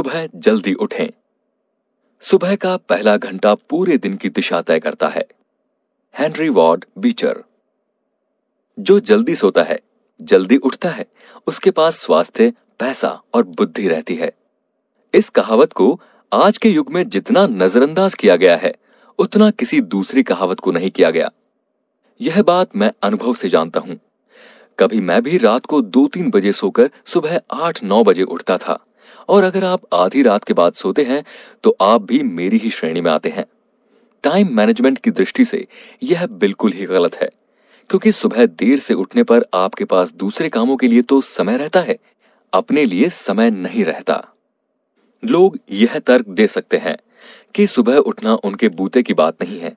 सुबह जल्दी उठें सुबह का पहला घंटा पूरे दिन की दिशा तय करता है हेनरी वार्ड बीचर जो जल्दी सोता है जल्दी उठता है उसके पास स्वास्थ्य पैसा और बुद्धि रहती है इस कहावत को आज के युग में जितना नजरअंदाज किया गया है उतना किसी दूसरी कहावत को नहीं किया गया यह बात मैं अनुभव से जानता हूं कभी मैं भी रात को दो तीन बजे सोकर सुबह आठ नौ बजे उठता था और अगर आप आधी रात के बाद सोते हैं तो आप भी मेरी ही श्रेणी में आते हैं टाइम मैनेजमेंट की दृष्टि से यह बिल्कुल ही गलत है क्योंकि सुबह देर से उठने पर आपके पास दूसरे कामों के लिए तो समय रहता है अपने लिए समय नहीं रहता लोग यह तर्क दे सकते हैं कि सुबह उठना उनके बूते की बात नहीं है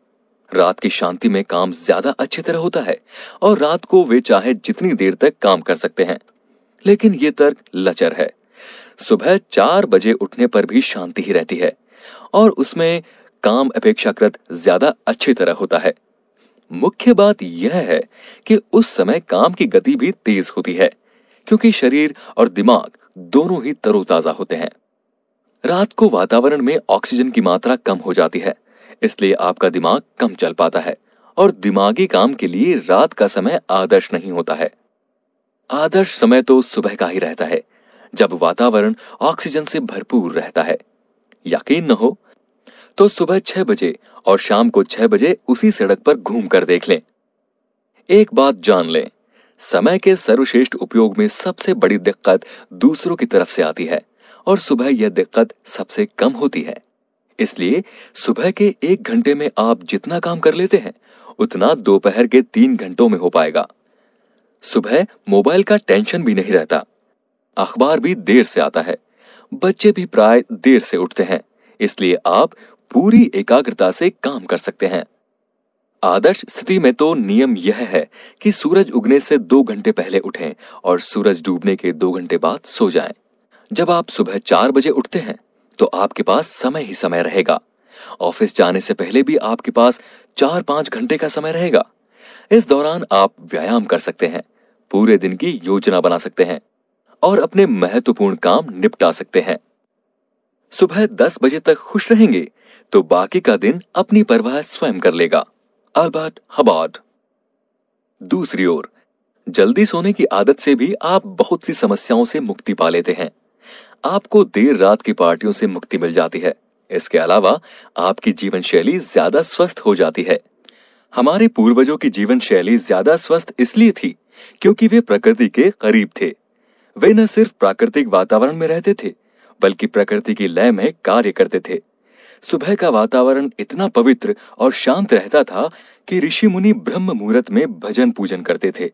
रात की शांति में काम ज्यादा अच्छी तरह होता है और रात को वे चाहे जितनी देर तक काम कर सकते हैं लेकिन यह तर्क लचर है सुबह चार बजे उठने पर भी शांति ही रहती है और उसमें काम अपेक्षाकृत ज्यादा अच्छी तरह होता है मुख्य बात यह है कि उस समय काम की गति भी तेज होती है क्योंकि शरीर और दिमाग दोनों ही तरोताजा होते हैं रात को वातावरण में ऑक्सीजन की मात्रा कम हो जाती है इसलिए आपका दिमाग कम चल पाता है और दिमागी काम के लिए रात का समय आदर्श नहीं होता है आदर्श समय तो सुबह का ही रहता है जब वातावरण ऑक्सीजन से भरपूर रहता है यकीन न हो तो सुबह छह बजे और शाम को छह बजे उसी सड़क पर घूम कर देख लें एक बात जान लें समय के सर्वश्रेष्ठ उपयोग में सबसे बड़ी दिक्कत दूसरों की तरफ से आती है और सुबह यह दिक्कत सबसे कम होती है इसलिए सुबह के एक घंटे में आप जितना काम कर लेते हैं उतना दोपहर के तीन घंटों में हो पाएगा सुबह मोबाइल का टेंशन भी नहीं रहता अखबार भी देर से आता है बच्चे भी प्राय देर से उठते हैं इसलिए आप पूरी एकाग्रता से काम कर सकते हैं आदर्श स्थिति में तो नियम यह है कि सूरज उगने से दो घंटे पहले उठें और सूरज डूबने के दो घंटे बाद सो जाएं। जब आप सुबह चार बजे उठते हैं तो आपके पास समय ही समय रहेगा ऑफिस जाने से पहले भी आपके पास चार पांच घंटे का समय रहेगा इस दौरान आप व्यायाम कर सकते हैं पूरे दिन की योजना बना सकते हैं और अपने महत्वपूर्ण काम निपटा सकते हैं सुबह दस बजे तक खुश रहेंगे तो बाकी का दिन अपनी परवाह स्वयं कर लेगा अलबर्ट हबार्ड दूसरी ओर जल्दी सोने की आदत से भी आप बहुत सी समस्याओं से मुक्ति पा लेते हैं आपको देर रात की पार्टियों से मुक्ति मिल जाती है इसके अलावा आपकी जीवन शैली ज्यादा स्वस्थ हो जाती है हमारे पूर्वजों की जीवन शैली ज्यादा स्वस्थ इसलिए थी क्योंकि वे प्रकृति के करीब थे वे न सिर्फ प्राकृतिक वातावरण में रहते थे बल्कि प्रकृति की लय में कार्य करते थे सुबह का वातावरण इतना पवित्र और शांत रहता था कि ऋषि मुनि ब्रह्म मुहूर्त में भजन पूजन करते थे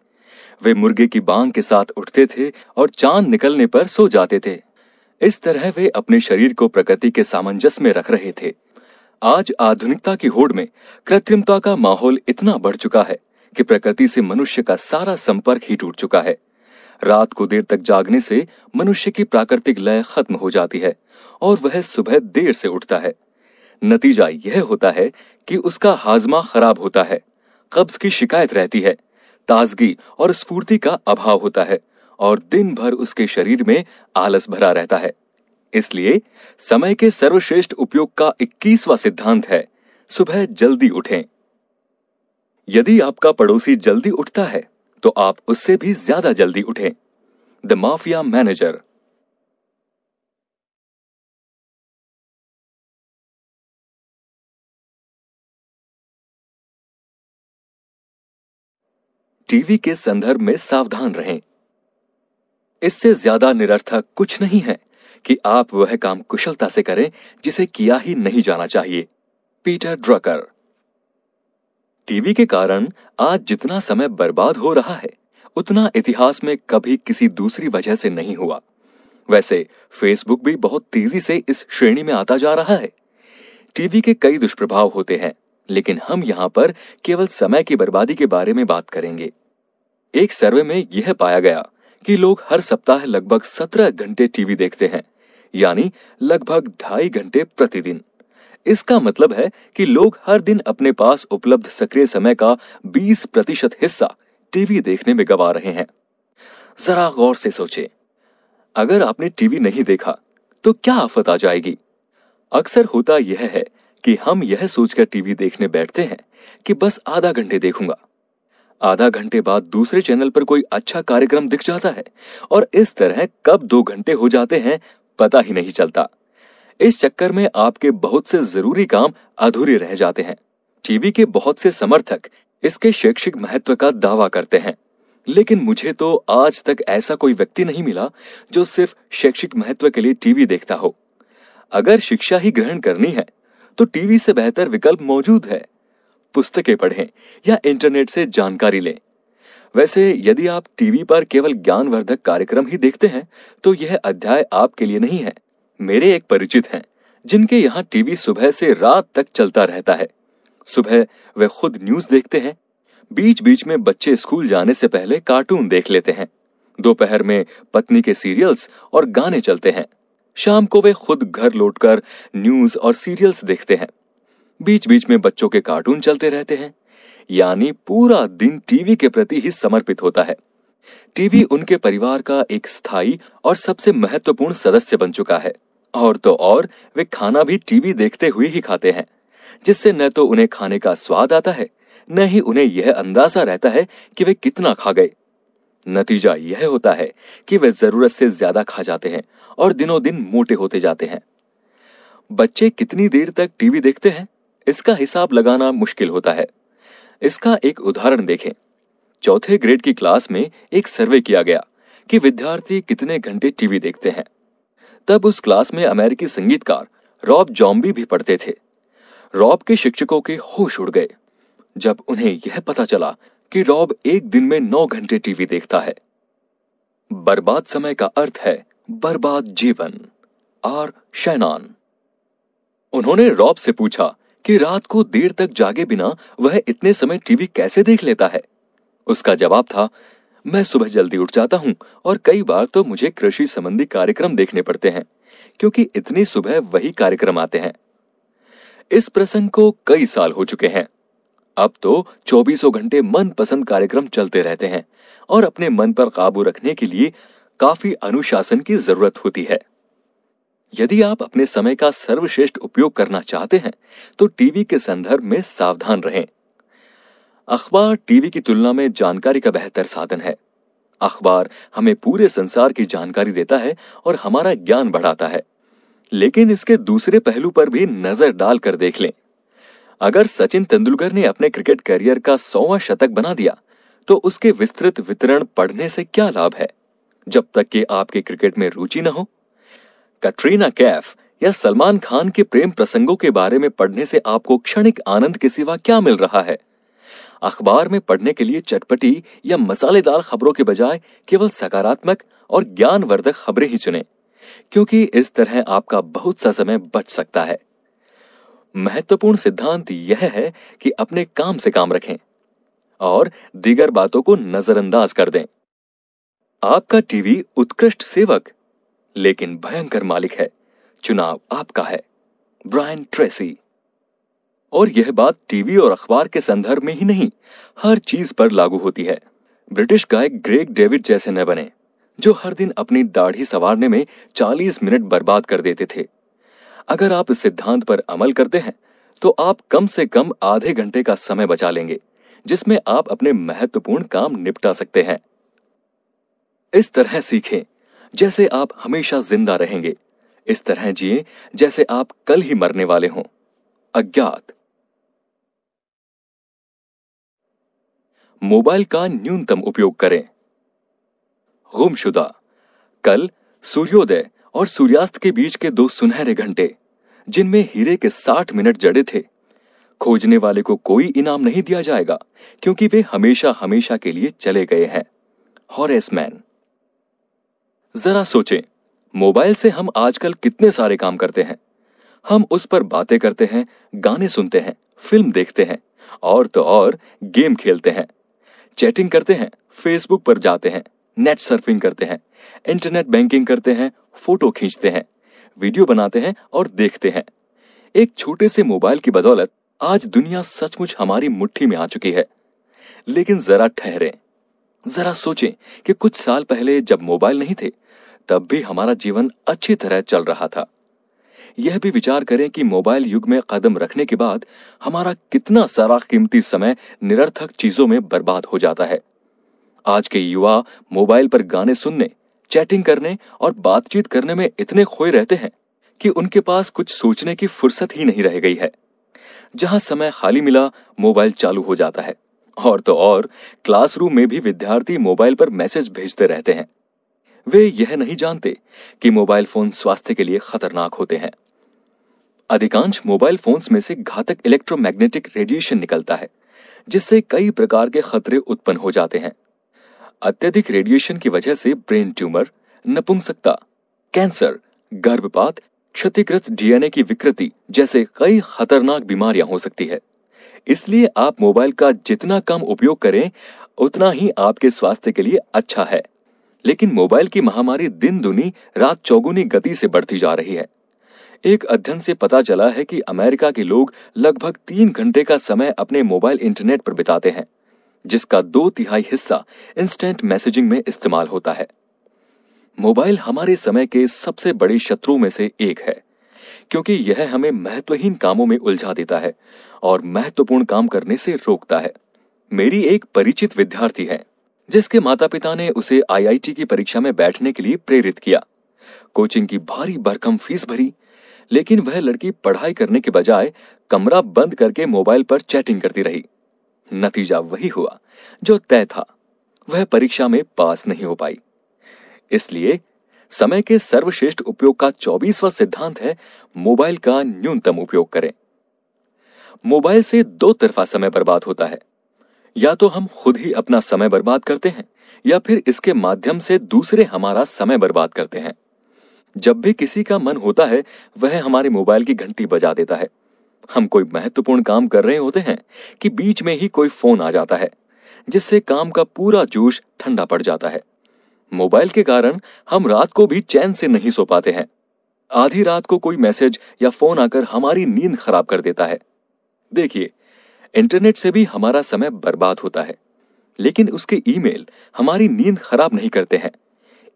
वे मुर्गे की बांग के साथ उठते थे और चांद निकलने पर सो जाते थे इस तरह वे अपने शरीर को प्रकृति के सामंजस्य में रख रहे थे आज आधुनिकता की होड़ में कृत्रिमता का माहौल इतना बढ़ चुका है कि प्रकृति से मनुष्य का सारा संपर्क ही टूट चुका है रात को देर तक जागने से मनुष्य की प्राकृतिक लय खत्म हो जाती है और वह सुबह देर से उठता है नतीजा यह होता है कि उसका हाजमा खराब होता है कब्ज की शिकायत रहती है ताजगी और स्फूर्ति का अभाव होता है और दिन भर उसके शरीर में आलस भरा रहता है इसलिए समय के सर्वश्रेष्ठ उपयोग का 21वां सिद्धांत है सुबह जल्दी उठें यदि आपका पड़ोसी जल्दी उठता है तो आप उससे भी ज्यादा जल्दी उठें द माफिया मैनेजर टीवी के संदर्भ में सावधान रहें इससे ज्यादा निरर्थक कुछ नहीं है कि आप वह काम कुशलता से करें जिसे किया ही नहीं जाना चाहिए पीटर ड्रकर टीवी के कारण आज जितना समय बर्बाद हो रहा है उतना इतिहास में कभी किसी दूसरी वजह से नहीं हुआ वैसे फेसबुक भी बहुत तेजी से इस श्रेणी में आता जा रहा है टीवी के कई दुष्प्रभाव होते हैं लेकिन हम यहाँ पर केवल समय की बर्बादी के बारे में बात करेंगे एक सर्वे में यह पाया गया कि लोग हर सप्ताह लगभग सत्रह घंटे टीवी देखते हैं यानी लगभग ढाई घंटे प्रतिदिन इसका मतलब है कि लोग हर दिन अपने पास उपलब्ध सक्रिय समय का 20 प्रतिशत हिस्सा टीवी देखने में गवा रहे हैं जरा गौर से सोचे अगर आपने टीवी नहीं देखा तो क्या आफत आ जाएगी अक्सर होता यह है कि हम यह सोचकर टीवी देखने बैठते हैं कि बस आधा घंटे देखूंगा आधा घंटे बाद दूसरे चैनल पर कोई अच्छा कार्यक्रम दिख जाता है और इस तरह कब दो घंटे हो जाते हैं पता ही नहीं चलता इस चक्कर में आपके बहुत से जरूरी काम अधूरे रह जाते हैं टीवी के बहुत से समर्थक इसके शैक्षिक महत्व का दावा करते हैं लेकिन मुझे तो आज तक ऐसा कोई व्यक्ति नहीं मिला जो सिर्फ शैक्षिक महत्व के लिए टीवी देखता हो अगर शिक्षा ही ग्रहण करनी है तो टीवी से बेहतर विकल्प मौजूद है पुस्तकें पढ़ें या इंटरनेट से जानकारी लें वैसे यदि आप टीवी पर केवल ज्ञानवर्धक कार्यक्रम ही देखते हैं तो यह अध्याय आपके लिए नहीं है मेरे एक परिचित हैं जिनके यहाँ टीवी सुबह से रात तक चलता रहता है सुबह वे खुद न्यूज देखते हैं बीच बीच में बच्चे स्कूल जाने से पहले कार्टून देख लेते हैं दोपहर में पत्नी के सीरियल्स और गाने चलते हैं शाम को वे खुद घर लौटकर न्यूज और सीरियल्स देखते हैं बीच बीच में बच्चों के कार्टून चलते रहते हैं यानी पूरा दिन टीवी के प्रति ही समर्पित होता है टीवी उनके परिवार का एक स्थायी और सबसे महत्वपूर्ण सदस्य बन चुका है और तो और वे खाना भी टीवी देखते हुए ही खाते हैं जिससे न तो उन्हें खाने का स्वाद आता है न ही उन्हें यह अंदाजा रहता है कि वे कितना खा गए नतीजा यह होता है कि वे जरूरत से ज्यादा खा जाते हैं और दिनों दिन मोटे होते जाते हैं बच्चे कितनी देर तक टीवी देखते हैं इसका हिसाब लगाना मुश्किल होता है इसका एक उदाहरण देखें चौथे ग्रेड की क्लास में एक सर्वे किया गया कि विद्यार्थी कितने घंटे टीवी देखते हैं तब उस क्लास में अमेरिकी संगीतकार रॉब जॉम्बी भी पढ़ते थे रॉब के शिक्षकों के होश उड़ गए जब उन्हें यह पता चला कि रॉब एक दिन में नौ घंटे टीवी देखता है बर्बाद समय का अर्थ है बर्बाद जीवन आर शैनान उन्होंने रॉब से पूछा कि रात को देर तक जागे बिना वह इतने समय टीवी कैसे देख लेता है उसका जवाब था मैं सुबह जल्दी उठ जाता हूँ और कई बार तो मुझे कृषि संबंधी कार्यक्रम देखने पड़ते हैं क्योंकि इतनी सुबह वही कार्यक्रम आते हैं इस प्रसंग को कई साल हो चुके हैं अब तो चौबीसों घंटे मनपसंद कार्यक्रम चलते रहते हैं और अपने मन पर काबू रखने के लिए काफी अनुशासन की जरूरत होती है यदि आप अपने समय का सर्वश्रेष्ठ उपयोग करना चाहते हैं तो टीवी के संदर्भ में सावधान रहें अखबार टीवी की तुलना में जानकारी का बेहतर साधन है अखबार हमें पूरे संसार की जानकारी देता है और हमारा ज्ञान बढ़ाता है लेकिन इसके दूसरे पहलू पर भी नजर डालकर देख लें अगर सचिन तेंदुलकर ने अपने क्रिकेट करियर का सौवा शतक बना दिया तो उसके विस्तृत वितरण पढ़ने से क्या लाभ है जब तक कि आपके क्रिकेट में रुचि न हो कटरीना कैफ या सलमान खान के प्रेम प्रसंगों के बारे में पढ़ने से आपको क्षणिक आनंद के सिवा क्या मिल रहा है अखबार में पढ़ने के लिए चटपटी या मसालेदार खबरों के बजाय केवल सकारात्मक और ज्ञानवर्धक खबरें ही चुनें क्योंकि इस तरह आपका बहुत सा समय बच सकता है महत्वपूर्ण सिद्धांत यह है कि अपने काम से काम रखें और दीगर बातों को नजरअंदाज कर दें आपका टीवी उत्कृष्ट सेवक लेकिन भयंकर मालिक है चुनाव आपका है ब्रायन ट्रेसी और यह बात टीवी और अखबार के संदर्भ में ही नहीं हर चीज पर लागू होती है ब्रिटिश गायक ग्रेग डेविड जैसे न बने जो हर दिन अपनी दाढ़ी संवारने में 40 मिनट बर्बाद कर देते थे अगर आप इस सिद्धांत पर अमल करते हैं तो आप कम से कम आधे घंटे का समय बचा लेंगे जिसमें आप अपने महत्वपूर्ण काम निपटा सकते हैं इस तरह सीखें जैसे आप हमेशा जिंदा रहेंगे इस तरह जिए जैसे आप कल ही मरने वाले हों अज्ञात मोबाइल का न्यूनतम उपयोग करें गुमशुदा कल सूर्योदय और सूर्यास्त के बीच के दो सुनहरे घंटे जिनमें हीरे के साठ मिनट जड़े थे खोजने वाले को कोई इनाम नहीं दिया जाएगा क्योंकि वे हमेशा हमेशा के लिए चले गए हैं हॉरेस मैन जरा सोचें मोबाइल से हम आजकल कितने सारे काम करते हैं हम उस पर बातें करते हैं गाने सुनते हैं फिल्म देखते हैं और तो और गेम खेलते हैं चैटिंग करते हैं फेसबुक पर जाते हैं नेट सर्फिंग करते हैं इंटरनेट बैंकिंग करते हैं फोटो खींचते हैं वीडियो बनाते हैं और देखते हैं एक छोटे से मोबाइल की बदौलत आज दुनिया सचमुच हमारी मुट्ठी में आ चुकी है लेकिन जरा ठहरे जरा सोचें कि कुछ साल पहले जब मोबाइल नहीं थे तब भी हमारा जीवन अच्छी तरह चल रहा था यह भी विचार करें कि मोबाइल युग में कदम रखने के बाद हमारा कितना सारा कीमती समय निरर्थक चीजों में बर्बाद हो जाता है आज के युवा मोबाइल पर गाने सुनने चैटिंग करने और बातचीत करने में इतने खोए रहते हैं कि उनके पास कुछ सोचने की फुर्सत ही नहीं रह गई है जहां समय खाली मिला मोबाइल चालू हो जाता है और तो और क्लासरूम में भी विद्यार्थी मोबाइल पर मैसेज भेजते रहते हैं वे यह नहीं जानते कि मोबाइल फोन स्वास्थ्य के लिए खतरनाक होते हैं अधिकांश मोबाइल फोन्स में से घातक इलेक्ट्रोमैग्नेटिक रेडिएशन निकलता है जिससे कई प्रकार के खतरे उत्पन्न हो जाते हैं अत्यधिक रेडिएशन की वजह से ब्रेन ट्यूमर नपुंसकता कैंसर गर्भपात क्षतिग्रस्त डीएनए की विकृति जैसे कई खतरनाक बीमारियां हो सकती है इसलिए आप मोबाइल का जितना कम उपयोग करें उतना ही आपके स्वास्थ्य के लिए अच्छा है लेकिन मोबाइल की महामारी दिन दुनी रात चौगुनी गति से बढ़ती जा रही है एक अध्ययन से पता चला है कि अमेरिका के लोग लगभग तीन घंटे का समय अपने मोबाइल इंटरनेट पर बिताते हैं जिसका दो तिहाई हिस्सा इंस्टेंट मैसेजिंग में इस्तेमाल होता है मोबाइल हमारे समय के सबसे बड़े शत्रु में से एक है क्योंकि यह हमें महत्वहीन कामों में उलझा देता है और महत्वपूर्ण काम करने से रोकता है मेरी एक परिचित विद्यार्थी है जिसके माता पिता ने उसे आईआईटी की परीक्षा में बैठने के लिए प्रेरित किया कोचिंग की भारी भरकम फीस भरी लेकिन वह लड़की पढ़ाई करने के बजाय कमरा बंद करके मोबाइल पर चैटिंग करती रही नतीजा वही हुआ जो तय था वह परीक्षा में पास नहीं हो पाई इसलिए समय के सर्वश्रेष्ठ उपयोग का चौबीसवा सिद्धांत है मोबाइल का न्यूनतम उपयोग करें मोबाइल से दो तरफा समय बर्बाद होता है या तो हम खुद ही अपना समय बर्बाद करते हैं या फिर इसके माध्यम से दूसरे हमारा समय बर्बाद करते हैं जब भी किसी का मन होता है वह हमारे मोबाइल की घंटी बजा देता है हम कोई महत्वपूर्ण काम कर रहे होते हैं कि बीच में ही कोई फोन आ जाता है जिससे काम का पूरा जोश ठंडा पड़ जाता है मोबाइल के कारण हम रात को भी चैन से नहीं सो पाते हैं आधी रात को कोई मैसेज या फोन आकर हमारी नींद खराब कर देता है देखिए इंटरनेट से भी हमारा समय बर्बाद होता है लेकिन उसके ईमेल हमारी नींद खराब नहीं करते हैं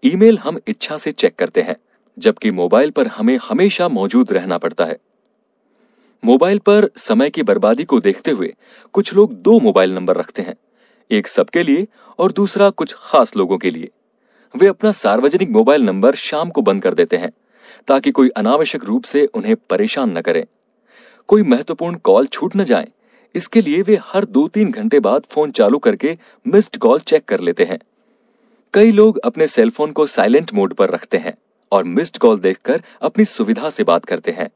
ईमेल हम इच्छा से चेक करते हैं जबकि मोबाइल पर हमें हमेशा मौजूद रहना पड़ता है मोबाइल पर समय की बर्बादी को देखते हुए कुछ लोग दो मोबाइल नंबर रखते हैं एक सबके लिए और दूसरा कुछ खास लोगों के लिए वे अपना सार्वजनिक मोबाइल नंबर शाम को बंद कर देते हैं ताकि कोई अनावश्यक रूप से उन्हें परेशान न करे कोई महत्वपूर्ण कॉल छूट न जाए इसके लिए वे हर दो तीन घंटे बाद फोन चालू करके मिस्ड कॉल चेक कर लेते हैं कई लोग अपने सेलफोन को साइलेंट मोड पर रखते हैं और मिस्ड कॉल देखकर अपनी सुविधा से बात करते हैं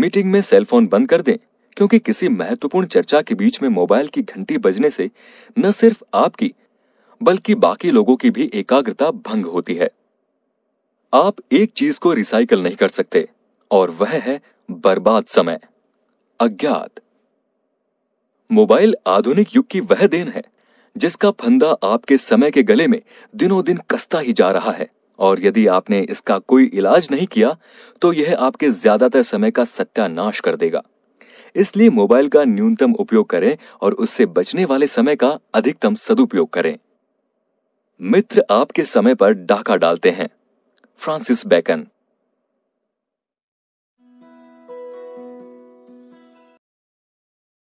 मीटिंग में सेलफोन बंद कर दें क्योंकि किसी महत्वपूर्ण चर्चा के बीच में मोबाइल की घंटी बजने से न सिर्फ आपकी बल्कि बाकी लोगों की भी एकाग्रता भंग होती है आप एक चीज को रिसाइकल नहीं कर सकते और वह है बर्बाद समय अज्ञात मोबाइल आधुनिक युग की वह देन है जिसका फंदा आपके समय के गले में दिनों दिन कसता ही जा रहा है और यदि आपने इसका कोई इलाज नहीं किया तो यह आपके ज्यादातर समय का सत्यानाश कर देगा इसलिए मोबाइल का न्यूनतम उपयोग करें और उससे बचने वाले समय का अधिकतम सदुपयोग करें मित्र आपके समय पर डाका डालते हैं फ्रांसिस बैकन